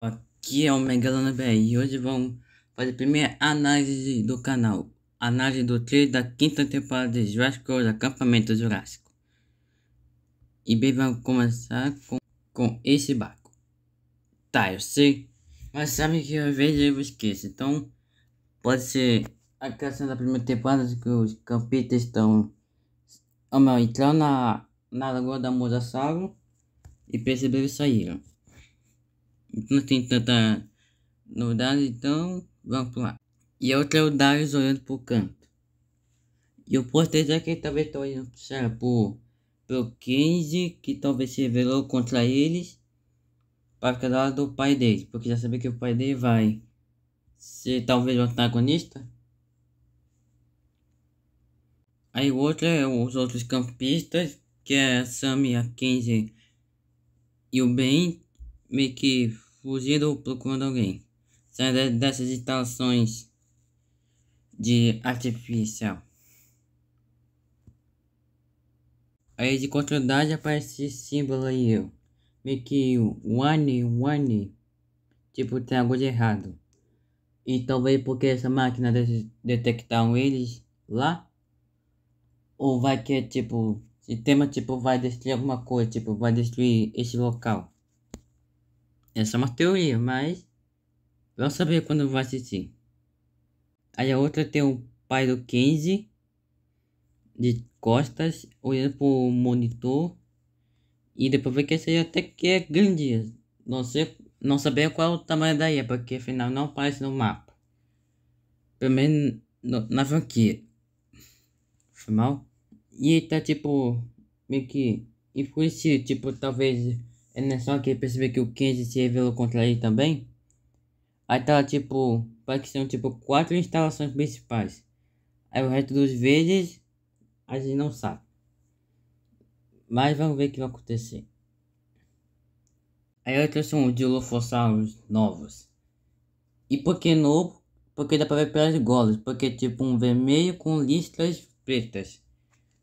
Aqui é o Megalana BR e hoje vamos fazer a primeira análise do canal. Análise do trailer da quinta temporada de Jurassic World Acampamento Jurássico. E bem, vamos começar com, com esse barco. Tá, eu sei, mas sabe que às vezes eu esqueço, então pode ser a questão da primeira temporada que os campistas estão entrando na, na lagoa da Mosasauro e perceberam e saíram. Não tem tanta novidade, então vamos lá. E a outra é o Darius olhando pro canto. E eu posso dizer que ele talvez tá olhando pro, pro Kenzie, que talvez se revelou contra eles, para ficar do lado do pai dele, porque já sabia que o pai dele vai ser talvez o antagonista. Aí o outro é os outros campistas, que é a Sammy, a Kenzie e o Ben, meio que fugindo ou procurando alguém. Sai dessas instalações de artificial. Aí de continuidade aparece esse símbolo aí, Meio que one, one. Tipo, tem algo de errado. E talvez porque essa máquina de eles lá. Ou vai que, tipo, sistema, tipo, vai destruir alguma coisa, tipo, vai destruir esse local. Essa é uma teoria, mas vamos saber quando vai assistir. Aí a outra tem o pai do Kenzie de costas, olhando pro monitor. E depois vê que essa aí até que é grande. Não sei, não sabia qual é o tamanho daí, porque afinal não aparece no mapa. Pelo menos no, na franquia. Foi mal? E ele tá tipo, meio que influenciado, tipo, talvez é nessa que ele percebeu que o Kenji se revelou contra ele também. Aí tá lá, tipo, parece que são tipo quatro instalações principais. Aí o resto dos verdes a gente não sabe. Mas vamos ver o que vai acontecer. Aí eu trouxe um Dilophosaurus novos. E por que novo? Porque dá pra ver pelas golas. Porque é tipo um vermelho com listras pretas.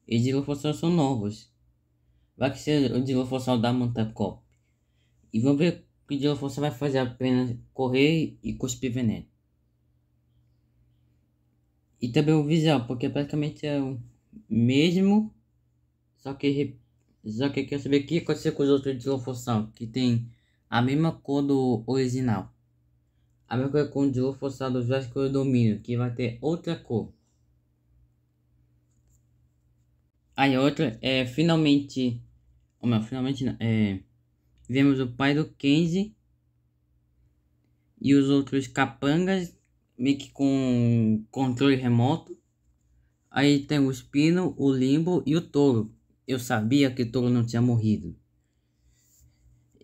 E Dilophosaurus são novos vai ser o Dilophossal da Mantacop. E vamos ver que o vai fazer apenas correr e cuspir veneno. E também o visual, porque praticamente é o mesmo, só que só que eu quero saber o que aconteceu com os outros Dilophossal, que tem a mesma cor do original. A mesma coisa com o Dilophossal do Jurassic Domínio, que vai ter outra cor. Aí outra é finalmente. Ou melhor, finalmente não, é, vemos o pai do Kenzie e os outros capangas meio que com controle remoto. Aí tem o Espino, o Limbo e o Touro. Eu sabia que o Touro não tinha morrido.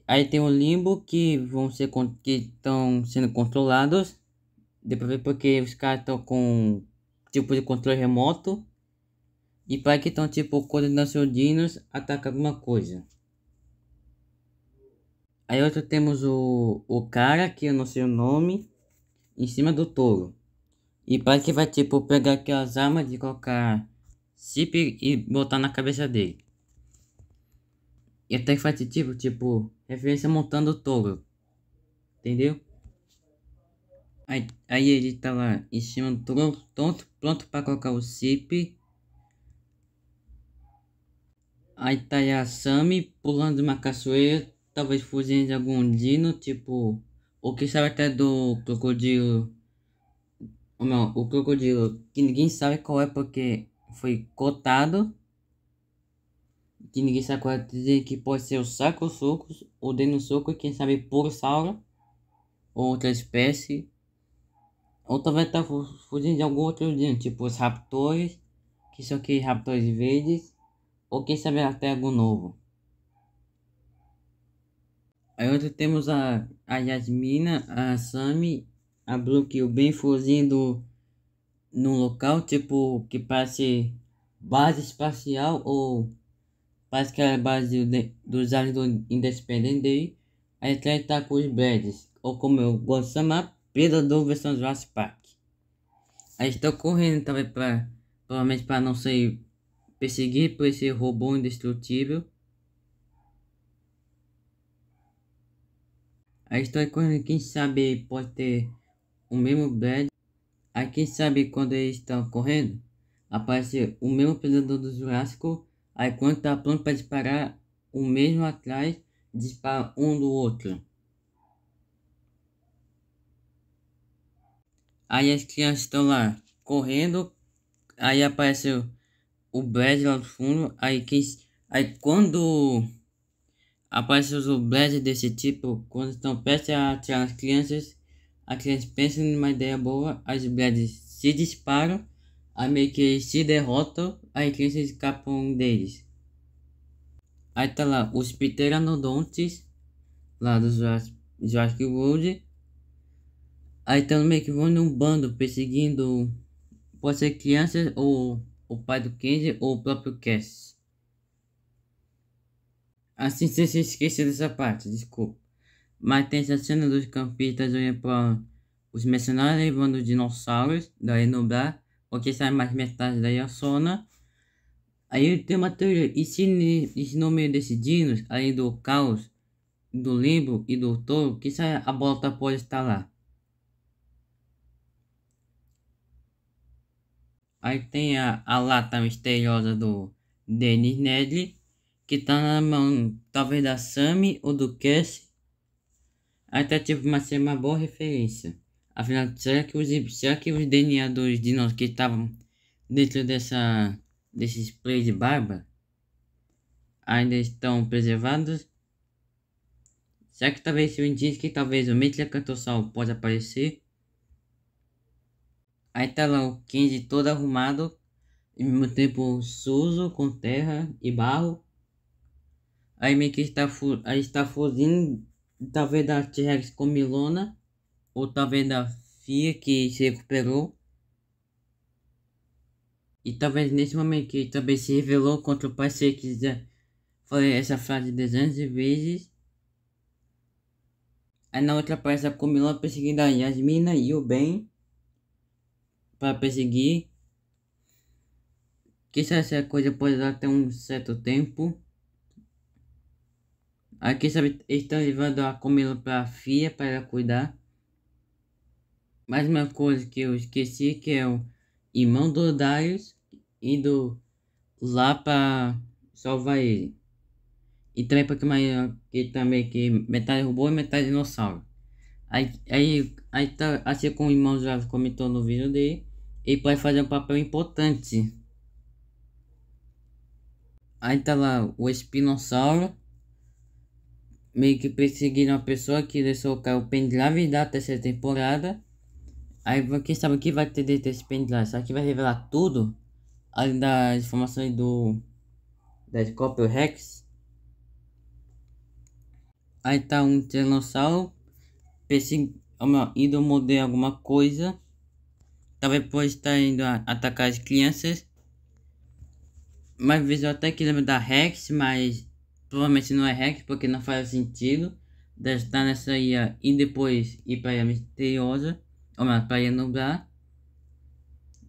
Aí tem o Limbo que vão ser que estão sendo controlados. Deu pra ver porque os caras estão com tipo de controle remoto. E para que então tipo quando dinos ataca alguma coisa. Aí outro temos o, o cara que eu não sei o nome em cima do touro. E para que vai tipo pegar aquelas armas de colocar chip e botar na cabeça dele. E até que faz tipo, tipo, referência montando o touro. Entendeu? Aí, aí ele tá lá em cima do touro, pronto, pronto para colocar o chip aí a Sammy pulando de uma cachoeira, talvez fugindo de algum dino, tipo o que sabe até do crocodilo. O, não o crocodilo que ninguém sabe qual é porque foi cotado. Que ninguém sabe qual é dizer que pode ser o saco sucos, o deno suco, quem sabe puro sauro, ou outra espécie. Ou talvez tá fugindo de algum outro dino, tipo os raptores, que são aqueles raptores verdes ou quem sabe até algo novo. Aí outro temos a, a Yasmina, a Sami, a Blue que o bem fuzindo num local tipo que parece base espacial ou parece que é a base dos aliens do aí Day. Aí atrás tá com os Blades, ou como eu gosto de chamar, do versão Jurassic Park. Aí estou correndo talvez para provavelmente para não ser perseguir por esse robô indestrutível. A história quando quem sabe pode ter o mesmo Brad. Aí quem sabe quando eles estão correndo, aparece o mesmo predador do Jurássico. Aí quando tá pronto para disparar, o mesmo atrás dispara um do outro. Aí as crianças estão lá correndo. Aí apareceu o Bled lá do fundo. Aí, que aí quando aparece o Bled desse tipo, quando estão prestes a atirar as crianças, as crianças pensam numa ideia boa, as Bleds se disparam, aí meio que se derrotam, as crianças escapam deles. Aí tá lá, os pteranodontes, lá do Jurassic, Jurassic World. Aí estão meio que vão num bando perseguindo, pode ser crianças ou o pai do Kenji ou o próprio Cass. Assim você se esqueça dessa parte, desculpa. Mas tem essa cena dos campistas olhando para os mercenários levando os dinossauros da Enobrar, porque sai mais metade da Yasona. Aí tem uma teoria, e se, e se no meio desses dinos, além do caos, do limbo e do touro, que sai a bola tá, pode estar lá. Aí tem a, a lata misteriosa do Denis Nedley, que tá na mão talvez da Sammy ou do Cassie. Aí tá tipo uma, ser uma boa referência. Afinal, será que os, será que os DNA dos dinossauros que estavam dentro dessa, desses plays de barba ainda estão preservados? Será que talvez se eu indício que talvez o Metracantossauro pode aparecer? Aí tá lá o Kenji todo arrumado, e no mesmo tempo sujo, com terra e barro. Aí meio que está, aí está fugindo, talvez da T-Rex com Milona, ou talvez da Fia que se recuperou. E talvez nesse momento que também se revelou contra o pai, se quiser falei essa frase dezenas de vezes. Aí na outra parte a Milona perseguindo a Yasmina e o Ben para perseguir. Que essa coisa pode dar até um certo tempo. Aqui sabe, estão levando a comida para a FIA para ela cuidar. Mais uma coisa que eu esqueci que é o irmão do Darius indo lá para salvar ele. E também porque mais que também que metade robô e metade dinossauro. Aí aí aí tá assim como o irmão já comentou no vídeo dele ele pode fazer um papel importante. Aí tá lá o espinossauro, meio que perseguindo a pessoa que deixou o pendrive da terceira temporada. Aí quem sabe o que vai ter dentro desse pendrive? Será que vai revelar tudo? Além das informações do... da Scorpio Rex? Aí tá um tiranossauro perseguindo, indo morder alguma coisa. Talvez por estar tá indo atacar as crianças. Mas visual até que lembra da Rex, mas provavelmente não é Rex, porque não faz sentido Deve estar nessa ilha e depois ir para a ilha misteriosa, ou melhor, para a ilha nublar.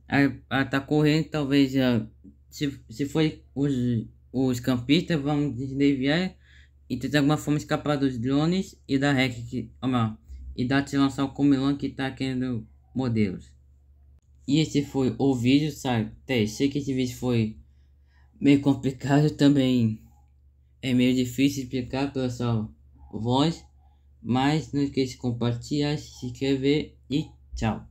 Ela, ela tá correndo, talvez ah, se, se for os, os campistas vão desviar e tentar de alguma forma escapar dos drones e da Rex, que, ou melhor, e o Tiranossauro Comilão que está querendo modelos. E esse foi o vídeo, sabe? Até sei que esse vídeo foi meio complicado também. É meio difícil explicar pela sua voz. Mas não esqueça de compartilhar, se inscrever e tchau.